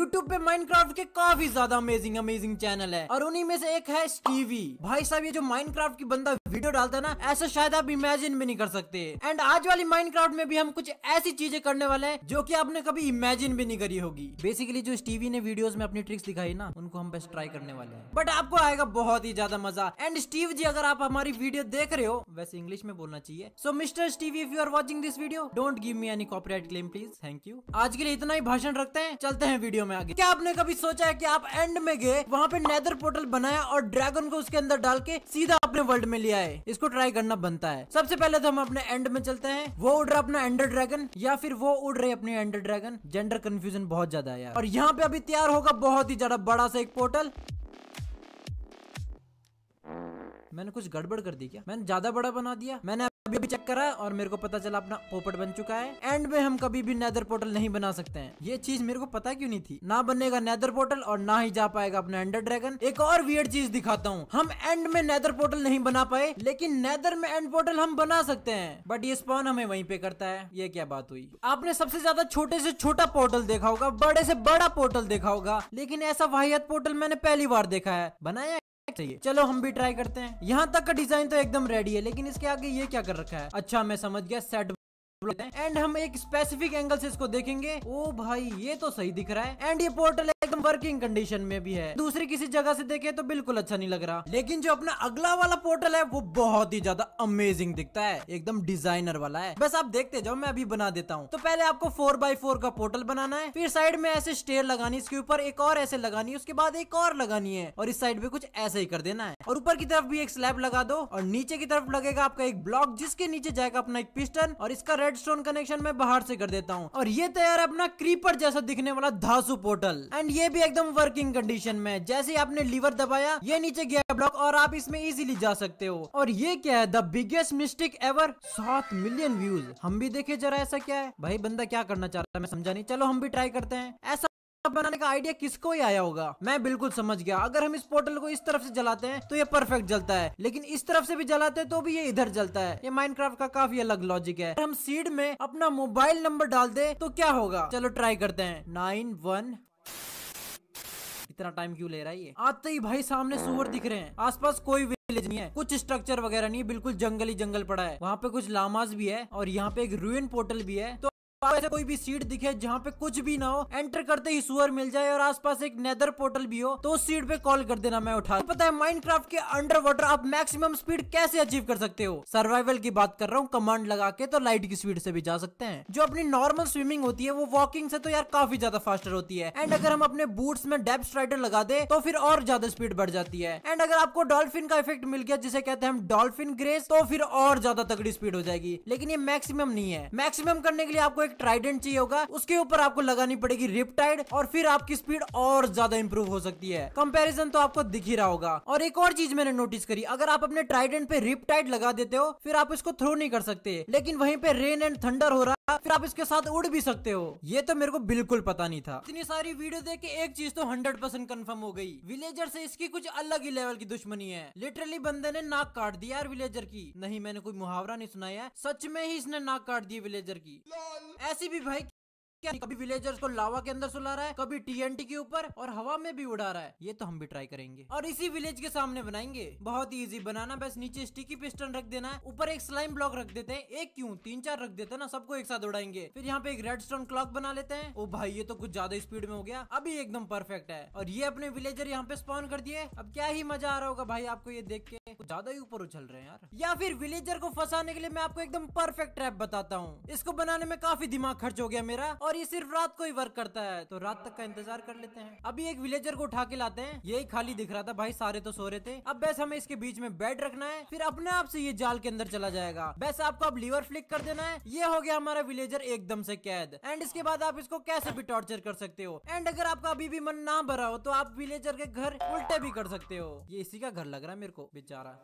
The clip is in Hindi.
यूट्यूब पे माइनक्राफ्ट के काफी ज्यादा अमेजिंग अमेजिंग चैनल है और उन्हीं में से एक है स्टीवी भाई साहब ये जो माइनक्राफ्ट की बंदा वीडियो डालता है ना ऐसा शायद आप इमेजिन भी नहीं कर सकते एंड आज वाली माइनक्राफ्ट में भी हम कुछ ऐसी चीजें करने वाले हैं जो कि आपने कभी इमेजिन भी नहीं करी होगी बेसिकली जो स्टीवी ने वीडियो में अपनी ट्रिक्स दिखाई ना उनको हम बेस्ट ट्राई करने वाले हैं बट आपको आएगा बहुत ही ज्यादा मजा एंड स्टीव जी अगर आप हमारी वीडियो देख रहे हो वैसे इंग्लिश में बोलना चाहिए so mister Stevie if you are watching this video don't give me any copyright claim please thank you आज के लिए इतना ही भाषण रखते हैं चलते हैं वीडियो में आ गए क्या आपने कभी सोचा है कि आप एंड में गए वहाँ पे नेदर पोर्टल बनाया और ड्रैगन को उसके अंदर डाल के सीधा अपने वर्ल्ड में लिया है इसको ट्राई करना बनता है सबसे पहले तो हम अपने एंड में चलते हैं वो उड़ रहा अपना एंडर ड्रैगन या फिर वो उड़ रहे अपने एंडर ड्रैगन जेंडर कंफ्यूजन बहुत ज्यादा है यार और यहाँ पे अभी तैयार होगा बहुत ही ज्यादा बड़ा सा एक पोर्टल मैंने कुछ गड़बड़ कर दी क्या मैंने ज्यादा बड़ा बना दिया मैंने अभी भी चेक करा और मेरे को पता चला अपना पोपट बन चुका है एंड में हम कभी भी नैदर पोर्टल नहीं बना सकते हैं ये चीज मेरे को पता क्यों नहीं थी ना बनेगा नैदर पोर्टल और ना ही जा पाएगा अपना एंडर ड्रैगन एक और वियर चीज दिखाता हूँ हम एंड में नैदर पोर्टल नहीं बना पाए लेकिन नेदर में एंड पोर्टल हम बना सकते हैं बट ये स्पॉन हमें वहीं पे करता है ये क्या बात हुई आपने सबसे ज्यादा छोटे से छोटा पोर्टल देखा होगा बड़े से बड़ा पोर्टल देखा होगा लेकिन ऐसा वाहियत पोर्टल मैंने पहली बार देखा है बनाया चाहिए चलो हम भी ट्राई करते हैं यहाँ तक का डिजाइन तो एकदम रेडी है लेकिन इसके आगे ये क्या कर रखा है अच्छा मैं समझ गया सेट एंड हम एक स्पेसिफिक एंगल से इसको देखेंगे ओ भाई ये तो सही दिख रहा है एंड ये पोर्टल एकदम वर्किंग कंडीशन में भी है दूसरी किसी जगह से देखे तो बिल्कुल अच्छा नहीं लग रहा लेकिन जो अपना अगला वाला पोर्टल है वो बहुत ही ज्यादा अमेजिंग दिखता है एकदम डिजाइनर वाला है बस आप देखते जाओ मैं अभी बना देता हूँ तो पहले आपको फोर बाई फोर का पोर्टल बनाना है फिर साइड में ऐसे स्टेयर लगानी इसके ऊपर एक और ऐसे लगानी है उसके बाद एक और लगानी है और इस साइड में कुछ ऐसे ही कर देना है और ऊपर की तरफ भी एक स्लैब लगा दो और नीचे की तरफ लगेगा आपका एक ब्लॉक जिसके नीचे जाएगा अपना एक पिस्टन और इसका रेड रेडस्टोन कनेक्शन में बाहर से कर देता हूँ और ये तैयार तो अपना क्रीपर जैसा दिखने वाला धासु पोर्टल एंड ये भी एकदम वर्किंग कंडीशन में जैसे आपने लीवर दबाया ये नीचे गया ब्लॉक और आप इसमें इजिली जा सकते हो और ये क्या है द बिगेस्ट मिस्टेक एवर सात मिलियन व्यूज हम भी देखे जरा ऐसा क्या है भाई बंदा क्या करना चाह रहा है मैं समझा नहीं चलो हम भी ट्राई करते हैं ऐसा बनाने का आइडिया किसको ही आया होगा मैं बिल्कुल समझ गया अगर हम इस पोर्टल को इस तरफ से जलाते हैं तो ये परफेक्ट जलता है लेकिन इस तरफ से भी जलाते हैं तो भी ये इधर जलता है ये माइनक्राफ्ट का काफी अलग लॉजिक है हम सीड में अपना मोबाइल नंबर डाल दे तो क्या होगा चलो ट्राई करते हैं नाइन वन इतना टाइम क्यों ले रहा है ये आते ही भाई सामने सुअर दिख रहे हैं आसपास कोई विलेज नहीं है कुछ स्ट्रक्चर वगैरह नहीं बिल्कुल जंगली जंगल पड़ा है वहाँ पे कुछ लामाज भी है और यहाँ पे एक रूइन पोर्टल भी है तो ऐसे कोई भी सीट दिखे जहाँ पे कुछ भी ना हो एंटर करते ही सुअर मिल जाए और आसपास एक नेदर पोर्टल भी हो तो उस सीट पे कॉल कर देना मैं उठा तो पता है माइनक्राफ्ट के अंडर वाटर आप मैक्सिमम स्पीड कैसे अचीव कर सकते हो सर्वाइवल की बात कर रहा हूँ कमांड लगा के तो लाइट की स्पीड से भी जा सकते हैं जो अपनी नॉर्मल स्विमिंग होती है वो वॉकिंग से तो यार काफी ज्यादा फास्टर होती है एंड अगर हम अपने बूट्स में डेप स्ट्राइडर लगा दे तो फिर और ज्यादा स्पीड बढ़ जाती है एंड अगर आपको डॉल्फिन का इफेक्ट मिल गया जिसे कहते हैं हम डॉल्फिन ग्रेस तो फिर और ज्यादा तगड़ी स्पीड हो जाएगी लेकिन ये मैक्सिमम नहीं है मैक्सिमम करने के लिए आपको एक ट्राइडेंट चाहिए होगा उसके ऊपर आपको लगानी पड़ेगी रिपटाइड और फिर आपकी स्पीड और ज्यादा इंप्रूव हो सकती है कंपेरिजन तो आपको दिख ही रहा होगा और एक और चीज मैंने नोटिस करी अगर आप अपने ट्राइडेंट पे रिपटाइड लगा देते हो फिर आप इसको थ्रो नहीं कर सकते लेकिन वहीं पे रेन एंड थंडर हो रहा फिर आप इसके साथ उड़ भी सकते हो ये तो मेरे को बिल्कुल पता नहीं था इतनी सारी वीडियो देख के एक चीज तो हंड्रेड परसेंट कन्फर्म हो गई विलेजर से इसकी कुछ अलग ही लेवल की दुश्मनी है लिटरली बंदे ने नाक काट दी यार विलेजर की नहीं मैंने कोई मुहावरा नहीं सुनाया सच में ही इसने नाक काट दी विलेजर की ऐसी भी भाई क्या कभी विलेजर्स को लावा के अंदर सुला रहा है कभी टीएनटी के ऊपर और हवा में भी उड़ा रहा है ये तो हम भी ट्राई करेंगे और इसी विलेज के सामने बनाएंगे बहुत इजी बनाना बस नीचे स्टिकी पिस्टन रख देना है ऊपर एक स्लाइम ब्लॉक रख देते हैं एक क्यों तीन चार रख देते हैं ना सबको एक साथ उड़ाएंगे फिर यहाँ पे एक रेड स्टोन क्लॉक बना लेते हैं ओ भाई ये तो कुछ ज्यादा स्पीड में हो गया अभी एकदम परफेक्ट है और ये अपने विलेजर यहाँ पे स्पॉन कर दिए अब क्या ही मजा आ रहा होगा भाई आपको ये देख के कुछ ज्यादा ही ऊपर उछल रहे हैं यार या फिर विलेजर को फंसाने के लिए मैं आपको एकदम परफेक्ट ट्रैप बताता हूँ इसको बनाने में काफी दिमाग खर्च हो गया मेरा और ये सिर्फ रात को ही वर्क करता है तो रात तक का इंतजार कर लेते हैं अभी एक विलेजर को उठा के लाते हैं यही खाली दिख रहा था भाई सारे तो सो रहे थे अब बस हमें इसके बीच में बेड रखना है फिर अपने आप से ये जाल के अंदर चला जाएगा बस आपको अब लीवर फ्लिक कर देना है ये हो गया हमारा विलेजर एकदम से कैद एंड इसके बाद आप इसको कैसे भी टॉर्चर कर सकते हो एंड अगर आपका अभी भी मन ना भरा हो तो आप विलेजर के घर उल्टे भी कर सकते हो ये इसी का घर लग रहा है मेरे को बेचारा 하다가